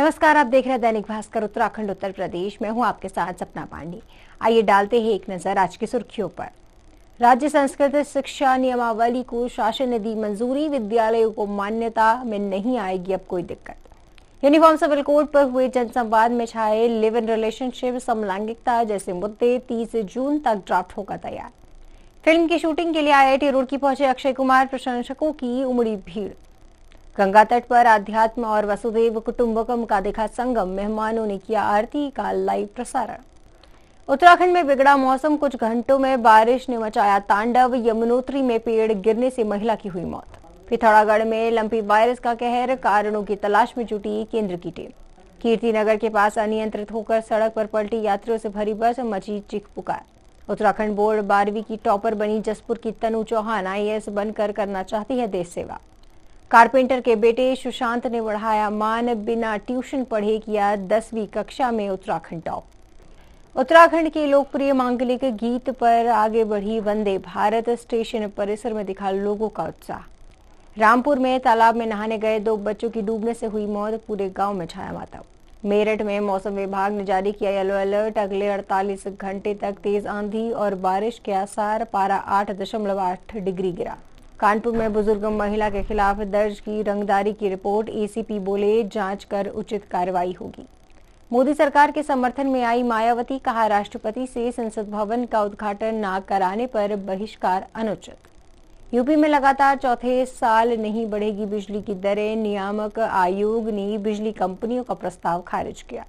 नमस्कार आप देख रहे हैं दैनिक भास्कर उत्तराखंड उत्तर प्रदेश में हूं आपके साथ सपना पांडे आइए डालते हैं एक नजर आज की सुर्खियों पर राज्य संस्कृत शिक्षा नियमावली को शासन ने दी मंजूरी विद्यालयों को मान्यता में नहीं आएगी अब कोई दिक्कत यूनिफॉर्म सिविल कोड पर हुए जनसंवाद में छाए लिव इन रिलेशनशिप समलैंगिकता जैसे मुद्दे तीस जून तक ड्राफ्ट होगा तैयार फिल्म की शूटिंग के लिए आईआईटी रुड़की पहुंचे अक्षय कुमार प्रशंसकों की उमड़ी भीड़ गंगा तट पर आध्यात्म और वसुदेव कुटुंबकम का देखा संगम मेहमानों ने किया आरती का लाइव प्रसारण उत्तराखंड में बिगड़ा मौसम कुछ घंटों में बारिश ने मचाया तांडव यमुनोत्री में पेड़ गिरने से महिला की हुई मौत पिथौरागढ़ में लंपी वायरस का कहर कारणों की तलाश में जुटी केंद्र की टीम कीर्ति नगर के पास अनियंत्रित होकर सड़क पर पलटी यात्रियों से भरी बस मची चिख पुकार उत्तराखंड बोर्ड बारहवीं की टॉपर बनी जसपुर की तनु चौहान आई बनकर करना चाहती है देश सेवा कारपेंटर के बेटे सुशांत ने बढ़ाया मान बिना ट्यूशन पढ़े किया दसवीं कक्षा में उत्तराखंड टॉप उत्तराखंड के लोकप्रिय मांगलिक गीत पर आगे बढ़ी वंदे भारत स्टेशन परिसर में दिखा लोगों का उत्साह रामपुर में तालाब में नहाने गए दो बच्चों की डूबने से हुई मौत पूरे गांव में छाया माता मेरठ में मौसम विभाग ने जारी किया येलो अलर्ट अगले 48 घंटे तक तेज आंधी और बारिश के आसार पारा आठ डिग्री गिरा कानपुर में बुजुर्ग महिला के खिलाफ दर्ज की रंगदारी की रिपोर्ट एसीपी बोले जांच कर उचित कार्रवाई होगी मोदी सरकार के समर्थन में आई मायावती कहा राष्ट्रपति से संसद भवन का उद्घाटन न कराने पर बहिष्कार अनुचित यूपी में लगातार चौथे साल नहीं बढ़ेगी बिजली की दरें नियामक आयोग ने बिजली कंपनियों का प्रस्ताव खारिज किया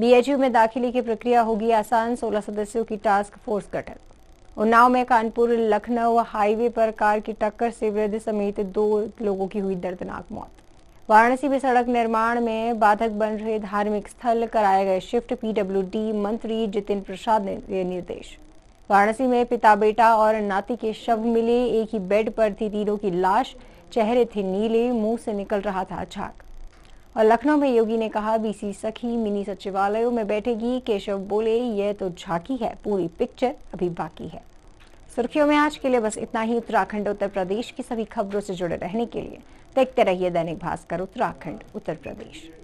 बीएचयू में दाखिले की प्रक्रिया होगी आसान 16 सदस्यों की टास्क फोर्स गठन उन्नाव में कानपुर लखनऊ हाईवे पर कार की टक्कर से वृद्ध समेत दो लोगों की हुई दर्दनाक मौत वाराणसी में सड़क निर्माण में बाधक बन रहे धार्मिक स्थल कराए गए शिफ्ट पीडब्ल्यूडी मंत्री जितिन प्रसाद ने दिए निर्देश वाराणसी में पिता बेटा और नाती के शव मिले एक ही बेड पर थी तीनों की लाश चेहरे थे नीले मुंह से निकल रहा था छाक और लखनऊ में योगी ने कहा बीसी सखी मिनी सचिवालयों में बैठेगी केशव बोले यह तो झांकी है पूरी पिक्चर अभी बाकी है सुर्खियों में आज के लिए बस इतना ही उत्तराखंड उत्तर प्रदेश की सभी खबरों से जुड़े रहने के लिए देखते रहिए दैनिक भास्कर उत्तराखंड उत्तर प्रदेश